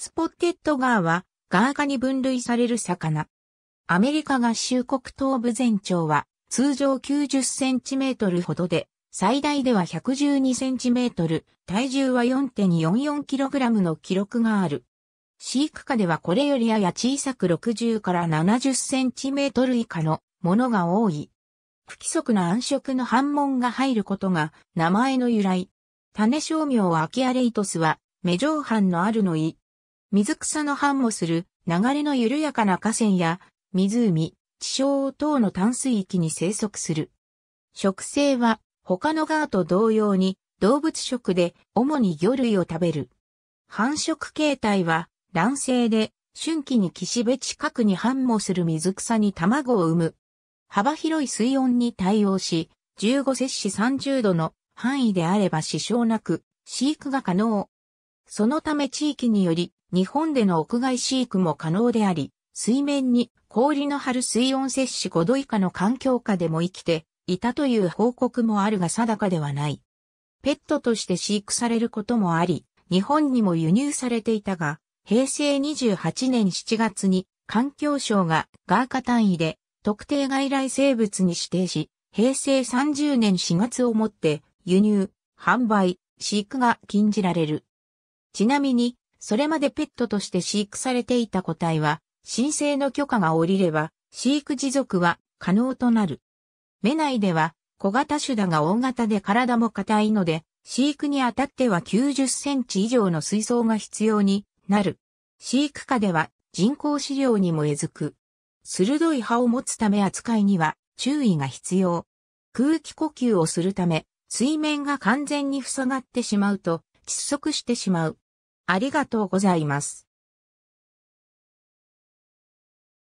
スポッテッドガーはガーガに分類される魚。アメリカ合衆国東部全長は通常90センチメートルほどで、最大では112センチメートル、体重は4 4 4ラムの記録がある。飼育下ではこれよりやや小さく60から70センチメートル以下のものが多い。不規則な暗色の反問が入ることが名前の由来。種商名アキアレイトスは、目上半のあるのい、水草の繁茂する流れの緩やかな河川や湖、地小等の淡水域に生息する。植生は他のガーと同様に動物食で主に魚類を食べる。繁殖形態は卵生で春季に岸辺近くに繁茂する水草に卵を産む。幅広い水温に対応し、15摂氏30度の範囲であれば支障なく飼育が可能。そのため地域により日本での屋外飼育も可能であり、水面に氷の張る水温摂氏5度以下の環境下でも生きていたという報告もあるが定かではない。ペットとして飼育されることもあり、日本にも輸入されていたが、平成28年7月に環境省がガーカ単位で特定外来生物に指定し、平成30年4月をもって輸入、販売、飼育が禁じられる。ちなみに、それまでペットとして飼育されていた個体は、申請の許可が下りれば、飼育持続は可能となる。目内では、小型種だが大型で体も硬いので、飼育にあたっては90センチ以上の水槽が必要になる。飼育下では人工飼料にもえずく。鋭い歯を持つため扱いには注意が必要。空気呼吸をするため、水面が完全に塞がってしまうと窒息してしまう。ありがとうございます。